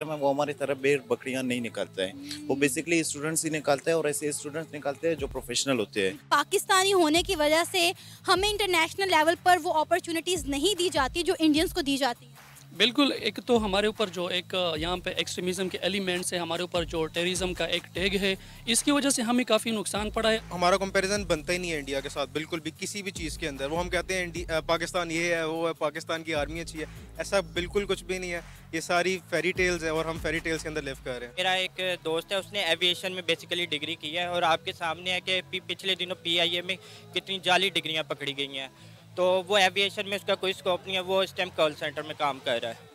तो में वो हमारी तरफ बेर बकरियां नहीं निकालते है वो बेसिकली स्टूडेंट्स ही निकालते है और ऐसे स्टूडेंट्स निकालते हैं जो प्रोफेशनल होते हैं पाकिस्तानी होने की वजह से हमें इंटरनेशनल लेवल पर वो अपॉर्चुनिटीज़ नहीं दी जाती जो इंडियंस को दी जाती है बिल्कुल एक तो हमारे ऊपर जो एक यहाँ पे एक्सट्रीमिज़म के एलिमेंट्स है हमारे ऊपर जो टेररिज्म का एक टैग है इसकी वजह से हमें काफ़ी नुकसान पड़ा है हमारा कंपैरिजन बनता ही नहीं है इंडिया के साथ बिल्कुल भी किसी भी चीज़ के अंदर वो हम कहते हैं पाकिस्तान ये है वो है पाकिस्तान की आर्मी अच्छी है ऐसा बिल्कुल कुछ भी नहीं है ये सारी फेरी टेल्स है और हम फेरी टेल्स के अंदर लिव कर रहे हैं मेरा एक दोस्त है उसने एविएशन में बेसिकली डिग्री की है और आपके सामने है कि पिछले दिनों पी में कितनी जाली डिग्रियाँ पकड़ी गई हैं तो वो एविएशन में उसका कोई स्कोप नहीं है वो इस टाइम कॉल सेंटर में काम कर रहा है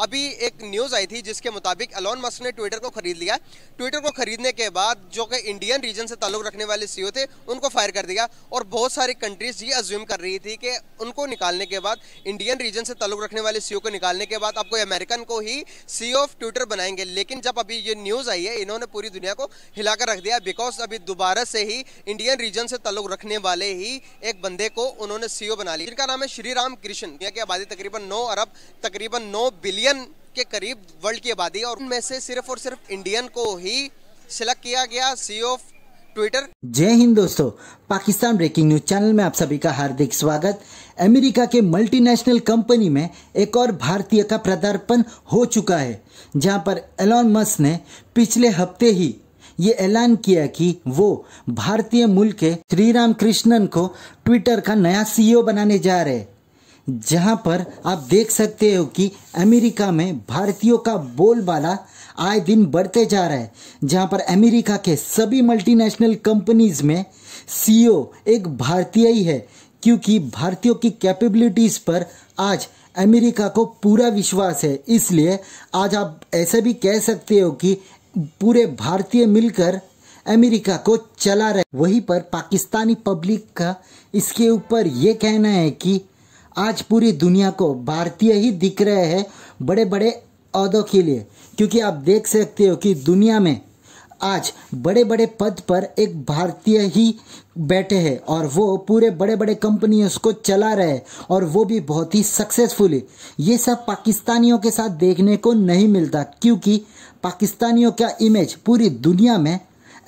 अभी एक न्यूज़ आई थी जिसके मुताबिक अलॉन मस्क ने ट्विटर को खरीद लिया ट्विटर को खरीदने के बाद जो कि इंडियन रीजन से ताल्लुक़ रखने वाले सी e थे उनको फायर कर दिया और बहुत सारी कंट्रीज़ ये अज्यूम कर रही थी कि उनको निकालने के बाद इंडियन रीजन से ताल्लुक़ रखने वाले सी e को निकालने के बाद आपको अमेरिकन को ही सी ऑफ ट्विटर बनाएंगे लेकिन जब अभी ये न्यूज़ आई है इन्होंने पूरी दुनिया को हिलाकर रख दिया बिकॉज अभी दोबारा से ही इंडियन रीजन से ताल्लुक रखने वाले ही एक बंदे को उन्होंने सी e बना लिया जिनका नाम है श्री राम कृष्ण की आबादी तकरीबन नौ अरब तकरीबन नौ बिलियन बिलियन के करीब वर्ल्ड की आबादी और उनमें से सिर्फ और सिर्फ इंडियन को ही सिलेक्ट किया गया सी ऑफ ट्विटर जय हिंद दोस्तों पाकिस्तान ब्रेकिंग न्यूज चैनल में आप सभी का हार्दिक स्वागत अमेरिका के मल्टीनेशनल कंपनी में एक और भारतीय का प्रदार्पण हो चुका है जहां पर एलॉन मस्क ने पिछले हफ्ते ही ये ऐलान किया कि वो भारतीय मूल के श्री राम कृष्णन को ट्विटर का नया सीईओ बनाने जा रहे जहां पर आप देख सकते हो कि अमेरिका में भारतीयों का बोलबाला आए दिन बढ़ते जा रहा है जहां पर अमेरिका के सभी मल्टीनेशनल कंपनीज में सीईओ e एक भारतीय ही है क्योंकि भारतीयों की कैपेबिलिटीज पर आज अमेरिका को पूरा विश्वास है इसलिए आज आप ऐसा भी कह सकते हो कि पूरे भारतीय मिलकर अमेरिका को चला रहे वहीं पर पाकिस्तानी पब्लिक का इसके ऊपर ये कहना है कि आज पूरी दुनिया को भारतीय ही दिख रहे हैं बड़े बड़े अहदों के लिए क्योंकि आप देख सकते हो कि दुनिया में आज बड़े बड़े पद पर एक भारतीय ही बैठे हैं और वो पूरे बड़े बड़े कंपनियों को चला रहे और वो भी बहुत ही सक्सेसफुल है ये सब पाकिस्तानियों के साथ देखने को नहीं मिलता क्योंकि पाकिस्तानियों का इमेज पूरी दुनिया में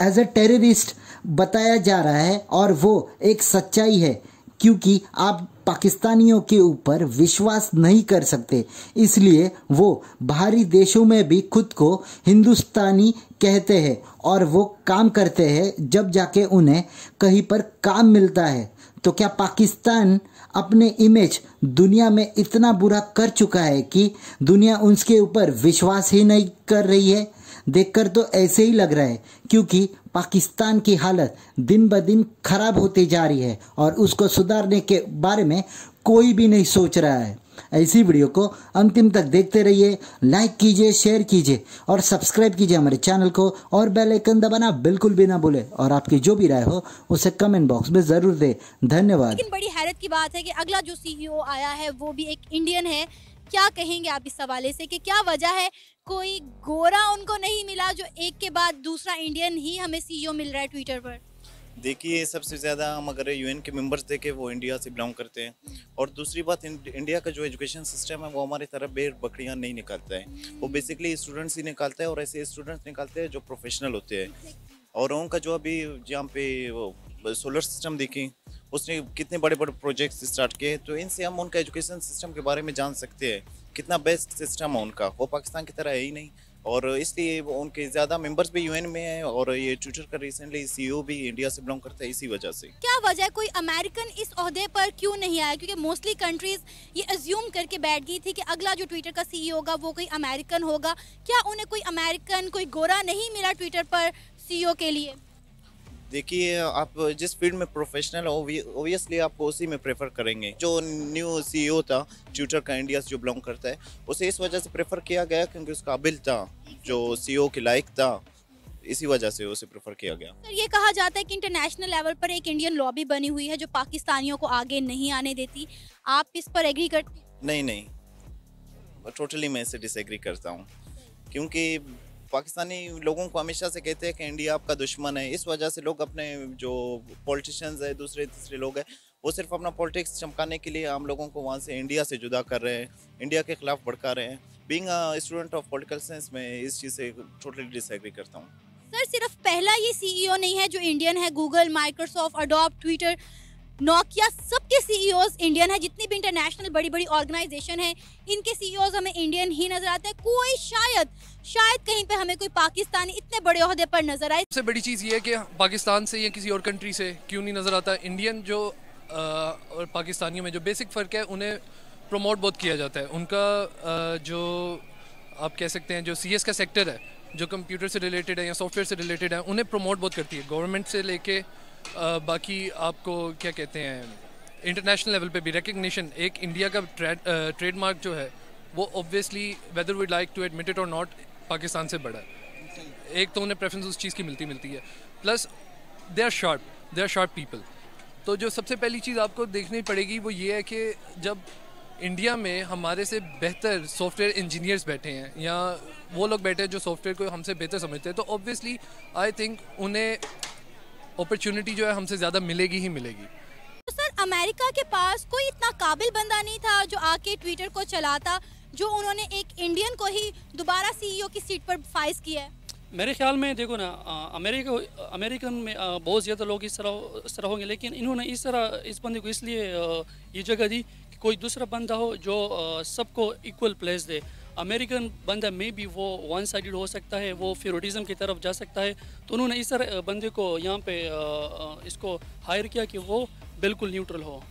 एज अ टेररिस्ट बताया जा रहा है और वो एक सच्चाई है क्योंकि आप पाकिस्तानियों के ऊपर विश्वास नहीं कर सकते इसलिए वो बाहरी देशों में भी खुद को हिंदुस्तानी कहते हैं और वो काम करते हैं जब जाके उन्हें कहीं पर काम मिलता है तो क्या पाकिस्तान अपने इमेज दुनिया में इतना बुरा कर चुका है कि दुनिया उसके ऊपर विश्वास ही नहीं कर रही है देखकर तो ऐसे ही लग रहा है क्योंकि पाकिस्तान की हालत दिन ब दिन खराब होती जा रही है और उसको सुधारने के बारे में कोई भी नहीं सोच रहा है ऐसी वीडियो को अंतिम तक देखते रहिए लाइक कीजिए शेयर कीजिए और सब्सक्राइब कीजिए हमारे चैनल को और बेल आइकन दबाना बिल्कुल भी ना भूले और आपकी जो भी राय हो उसे कमेंट बॉक्स में जरूर दे धन्यवाद लेकिन बड़ी हैरत की बात है कि अगला जो सीईओ e आया है वो भी एक इंडियन है क्या कहेंगे आप इस हवाले से कि क्या वजह है कोई गोरा उनको नहीं मिला जो एक के बाद दूसरा इंडियन ही हमें सीईओ e मिल रहा है ट्विटर पर देखिए सबसे ज़्यादा हम अगर यूएन के मेंबर्स देखें वो इंडिया से बिलोंग करते हैं हम्म। और दूसरी बात इंडिया का जो एजुकेशन सिस्टम है वो हमारी तरफ बेर बकरियाँ नहीं निकालता है हम्म। वो बेसिकली स्टूडेंट्स ही निकालता है और ऐसे स्टूडेंट्स निकालते हैं जो प्रोफेशनल होते हैं और उनका जो अभी यहाँ पे सोलर सिस्टम देखें उसने कितने बड़े बड़े प्रोजेक्ट्स स्टार्ट किए तो इनसे हम उनका एजुकेशन सिस्टम के बारे में जान सकते हैं कितना बेस्ट सिस्टम है उनका वो पाकिस्तान की तरह है ही नहीं और इसलिए उनके ज़्यादा मेंबर्स भी यूएन में हैं और ये ट्विटर का रिसेंटली सीईओ e भी इंडिया से बिलोंग करता है इसी वजह से क्या वजह कोई अमेरिकन इस अहदे पर क्यों नहीं आया क्योंकि मोस्टली कंट्रीज ये अज्यूम करके बैठ गई थी कि अगला जो ट्विटर का सीईओ e होगा वो कोई अमेरिकन होगा क्या उन्हें कोई अमेरिकन कोई गोरा नहीं मिला ट्विटर पर सीईओ e के लिए देखिए आप जिस फील्ड में प्रोफेशनल हो ओबियसली आप उसी में प्रेफर करेंगे जो न्यू सीईओ था ट्यूटर का इंडिया जो बिलोंग करता है उसे इस वजह से प्रेफर किया गया क्योंकि उसका काबिल था जो सीईओ के लायक था इसी वजह से उसे प्रेफर किया गया सर ये कहा जाता है कि इंटरनेशनल लेवल पर एक इंडियन लॉबी बनी हुई है जो पाकिस्तानियों को आगे नहीं आने देती आप इस पर एग्री करते नहीं नहीं टोटली मैं इसे डिसएग्री करता हूँ क्योंकि पाकिस्तानी लोगों को हमेशा से कहते हैं कि इंडिया आपका दुश्मन है इस वजह से लोग अपने जो पॉलिटिशियंस है दूसरे तीसरे लोग हैं वो सिर्फ अपना पॉलिटिक्स चमकाने के लिए आम लोगों को वहाँ से इंडिया से जुदा कर रहे हैं इंडिया के खिलाफ भड़का रहे हैं being student of political science में इस चीज़ से टोटली डिसग्री करता हूँ सर सिर्फ पहला ये सीईओ e नहीं है जो इंडियन है Google Microsoft Adobe Twitter Nokia सबके सीईओ इंडियन है जितनी भी इंटरनेशनल बड़ी बड़ी ऑर्गेनाइजेशन है इनके सीईओ e हमें इंडियन ही नजर आते हैं कोई शायद शायद कहीं पे हमें कोई पाकिस्तानी इतने बड़े अहदे पर नजर आए सबसे बड़ी चीज़ ये है कि पाकिस्तान से या किसी और कंट्री से क्यों नहीं नजर आता इंडियन जो आ, और पाकिस्तानियों में जो बेसिक फ़र्क है उन्हें प्रमोट बहुत किया जाता है उनका आ, जो आप कह सकते हैं जो सी e का सेक्टर है जो कंप्यूटर से रिलेटेड है या सॉफ्टवेयर से रिलेटेड है उन्हें प्रमोट बहुत करती है गवर्नमेंट से लेके बाकी आपको क्या कहते हैं इंटरनेशनल लेवल पे भी रिकग्निशन एक इंडिया का ट्रेडमार्क जो है वो obviously whether we like to admit it और नॉट पाकिस्तान से बड़ा एक तो उन्हें प्रेफरेंस उस चीज़ की मिलती मिलती है plus they are sharp they are sharp people तो जो सबसे पहली चीज़ आपको देखनी पड़ेगी वो ये है कि जब इंडिया में हमारे से बेहतर सॉफ्टवेयर इंजीनियर्स बैठे हैं या वो लोग बैठे हैं जो सॉफ्टवेयर को हमसे बेहतर समझते हैं तो ऑब्वियसली आई थिंक उन्हें अपॉर्चुनिटी जो है हमसे ज़्यादा मिलेगी ही मिलेगी तो सर अमेरिका के पास कोई इतना काबिल बंदा नहीं था जो आके ट्विटर को चलाता जो उन्होंने एक इंडियन को ही दोबारा सीईओ e की सीट पर फाइज किया है मेरे ख्याल में देखो ना अमेरिका अमेरिकन में बहुत ज़्यादा लोग इस तरह इस तरह होंगे लेकिन इन्होंने इस तरह इस बंदे को इसलिए ये जगह दी कि कोई दूसरा बंदा हो जो सबको इक्वल प्लेस दे अमेरिकन बंदा मे भी वो वन साइड हो सकता है वो फेरोटिज़म की तरफ जा सकता है तो उन्होंने इस बंदे को यहाँ पे इसको हायर किया कि वो बिल्कुल न्यूट्रल हो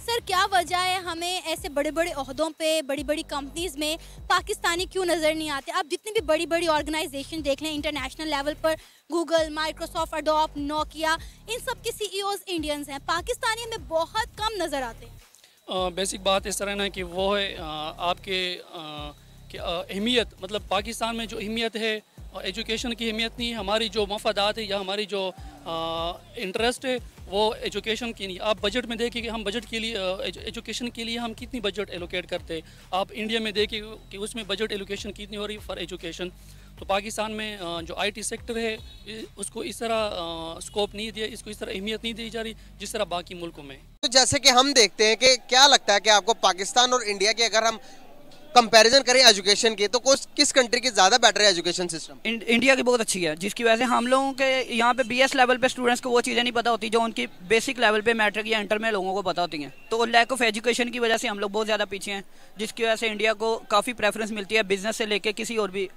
सर क्या वजह है हमें ऐसे बड़े बड़े अहदों पे बड़ी बड़ी कंपनीज में पाकिस्तानी क्यों नज़र नहीं आते आप जितनी भी बड़ी बड़ी ऑर्गेनाइजेशन देख लें इंटरनेशनल लेवल पर गूगल माइक्रोसॉफ्ट अडोप नोकिया इन सब के सीईओज इंडियंस e हैं पाकिस्तानी में बहुत कम नज़र आते हैं बेसिक बात इस तरह ना कि वो है आपके अहमियत मतलब पाकिस्तान में जो अहमियत है और एजुकेशन की अहमियत नहीं हमारी जो मफादात है या हमारी जो इंटरेस्ट है वो एजुकेशन की नहीं आप बजट में देखिए कि हम बजट के लिए एजुकेशन के लिए हम कितनी बजट एलोकेट करते हैं आप इंडिया में देखिए कि उसमें बजट एलोकेशन कितनी हो रही है फॉर एजुकेशन तो पाकिस्तान में जो आईटी सेक्टर है उसको इस तरह स्कोप नहीं दिया इसको इस तरह अहमियत नहीं दी जा रही जिस तरह बाकी मुल्कों में तो जैसे कि हम देखते हैं कि क्या लगता है कि आपको पाकिस्तान और इंडिया की अगर हम कंपैरिजन करें एजुकेशन की तो किस किस कंट्री की ज़्यादा बेटर है एजुकेशन सिस्टम इंडिया की बहुत अच्छी है जिसकी वजह से हम लोगों के यहाँ पे बीएस लेवल पे स्टूडेंट्स को वो चीज़ें नहीं पता होती जो उनकी बेसिक लेवल पे मैट्रिक या इंटर में लोगों को पता होती हैं तो लैक ऑफ एजुकेशन की वजह से हम लोग बहुत ज़्यादा पीछे हैं जिसकी वजह से इंडिया को काफ़ी प्रेफरेंस मिलती है बिजनेस से लेकर किसी और भी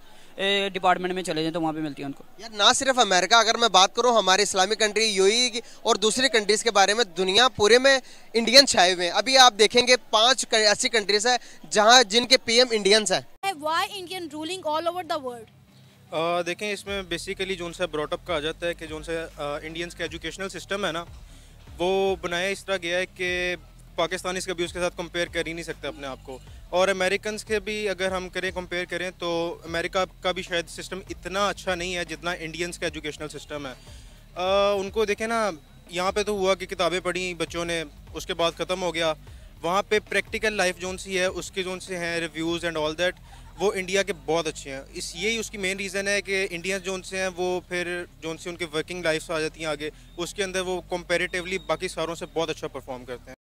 डिपार्टमेंट में चले जाएँ तो वहाँ पर मिलती है उनको यार ना सिर्फ अमेरिका अगर मैं बात करूँ हमारी इस्लामिक कंट्री यू की और दूसरी कंट्रीज़ के बारे में दुनिया पूरे में इंडियन छाए हुए हैं अभी आप देखेंगे पाँच ऐसी कंट्रीज़ है जहाँ जिनके पी एम इंडियंस हैं वाई इंडियन रूलिंग वर्ल्ड देखें इसमें बेसिकली जो उनसे ब्रॉटअप का आ जाता है कि जो उनसे इंडियंस का एजुकेशनल सिस्टम है ना वो बनाया इस तरह गया है कि पाकिस्तानी कभी उसके साथ कंपेयर कर ही नहीं सकते अपने आप को और अमेरिकन के भी अगर हम करें कंपेयर करें तो अमेरिका का भी शायद सिस्टम इतना अच्छा नहीं है जितना इंडियंस का एजुकेशनल सिस्टम है आ, उनको देखें ना यहाँ पे तो हुआ कि किताबें पढ़ी बच्चों ने उसके बाद ख़त्म हो गया वहाँ पे प्रैक्टिकल लाइफ जोन सी है उसके जोन से हैं रिव्यूज़ एंड ऑल दैट वो इंडिया के बहुत अच्छे हैं इस यही उसकी मेन रीज़न है कि इंडियंस जोन से हैं वो फिर जोन से उनके वर्किंग लाइफ आ जाती हैं आगे उसके अंदर वो कंपेरेटिवली बाकी सारों से बहुत अच्छा परफॉर्म करते हैं